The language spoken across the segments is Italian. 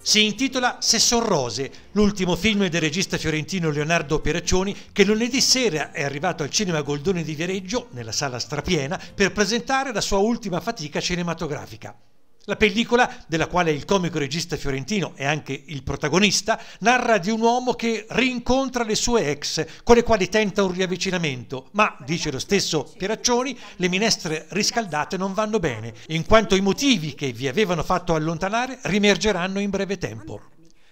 Si intitola Se son rose, l'ultimo film del regista fiorentino Leonardo Peraccioni che lunedì sera è arrivato al cinema Goldoni di Viareggio, nella sala strapiena, per presentare la sua ultima fatica cinematografica. La pellicola, della quale il comico regista fiorentino è anche il protagonista, narra di un uomo che rincontra le sue ex, con le quali tenta un riavvicinamento, ma, dice lo stesso Pieraccioni, le minestre riscaldate non vanno bene, in quanto i motivi che vi avevano fatto allontanare rimergeranno in breve tempo.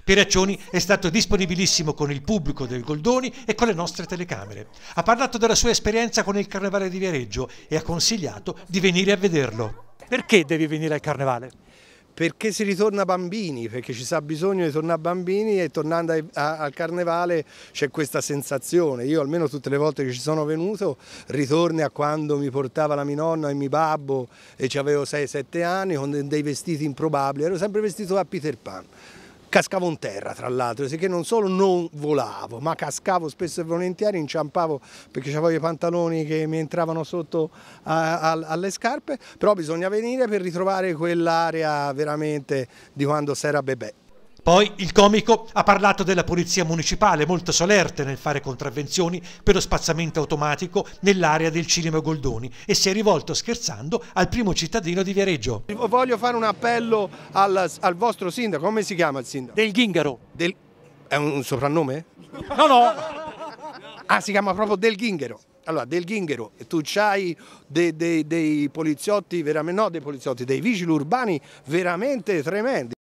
Pieraccioni è stato disponibilissimo con il pubblico del Goldoni e con le nostre telecamere. Ha parlato della sua esperienza con il Carnevale di Viareggio e ha consigliato di venire a vederlo. Perché devi venire al carnevale? Perché si ritorna bambini, perché ci sarà bisogno di tornare bambini e tornando a, a, al carnevale c'è questa sensazione. Io almeno tutte le volte che ci sono venuto ritorno a quando mi portava la mia nonna e mio babbo e avevo 6-7 anni con dei vestiti improbabili, ero sempre vestito a Peter Pan. Cascavo in terra tra l'altro, sicché non solo non volavo, ma cascavo spesso e volentieri, inciampavo perché avevo i pantaloni che mi entravano sotto a, a, alle scarpe, però bisogna venire per ritrovare quell'area veramente di quando si era bebè. Poi il comico ha parlato della polizia municipale, molto solerte nel fare contravvenzioni per lo spazzamento automatico nell'area del cinema Goldoni e si è rivolto scherzando al primo cittadino di Viareggio. Voglio fare un appello al, al vostro sindaco, come si chiama il sindaco? Del Ghingaro. Del... È un, soprannome? No, no. Ah, si chiama proprio Del Ghingaro. Allora, del Ginghero, tu hai dei, dei, dei poliziotti, veramente, no dei poliziotti, dei vigili urbani veramente tremendi.